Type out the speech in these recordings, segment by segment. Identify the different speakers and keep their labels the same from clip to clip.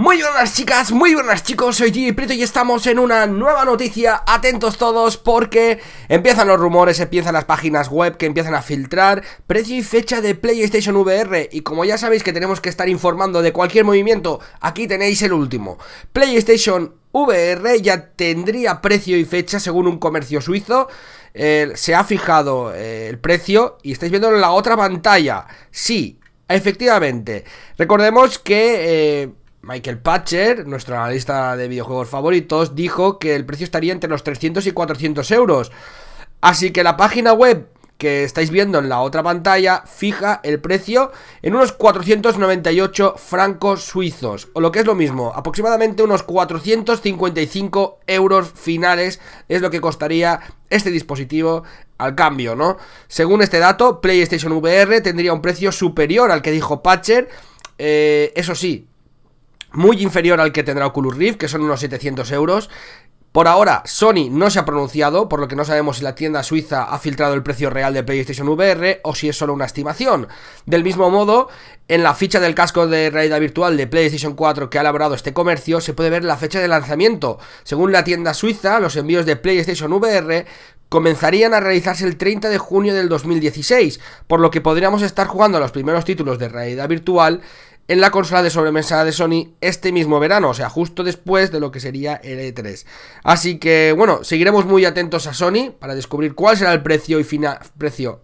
Speaker 1: Muy buenas chicas, muy buenas chicos, soy Gigi y estamos en una nueva noticia, atentos todos porque empiezan los rumores, empiezan las páginas web que empiezan a filtrar precio y fecha de PlayStation VR y como ya sabéis que tenemos que estar informando de cualquier movimiento, aquí tenéis el último, PlayStation VR ya tendría precio y fecha según un comercio suizo. Eh, se ha fijado eh, el precio y estáis viendo en la otra pantalla. Sí, efectivamente. Recordemos que eh, Michael Patcher, nuestro analista de videojuegos favoritos, dijo que el precio estaría entre los 300 y 400 euros. Así que la página web que estáis viendo en la otra pantalla fija el precio en unos 498 francos suizos, o lo que es lo mismo, aproximadamente unos 455 euros finales es lo que costaría este dispositivo al cambio, ¿no? Según este dato, PlayStation VR tendría un precio superior al que dijo Patcher, eh, eso sí, muy inferior al que tendrá Oculus Rift, que son unos 700 euros. Por ahora, Sony no se ha pronunciado, por lo que no sabemos si la tienda suiza ha filtrado el precio real de PlayStation VR o si es solo una estimación. Del mismo modo, en la ficha del casco de realidad virtual de PlayStation 4 que ha elaborado este comercio se puede ver la fecha de lanzamiento. Según la tienda suiza, los envíos de PlayStation VR comenzarían a realizarse el 30 de junio del 2016, por lo que podríamos estar jugando a los primeros títulos de realidad virtual en la consola de sobremesa de Sony este mismo verano, o sea, justo después de lo que sería el E3. Así que, bueno, seguiremos muy atentos a Sony para descubrir cuál será el precio y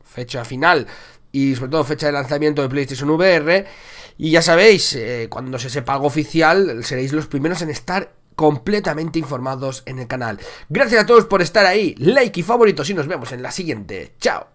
Speaker 1: fecha final y sobre todo fecha de lanzamiento de PlayStation VR. Y ya sabéis, eh, cuando se sepa algo oficial, seréis los primeros en estar completamente informados en el canal. Gracias a todos por estar ahí, like y favoritos, y nos vemos en la siguiente. Chao.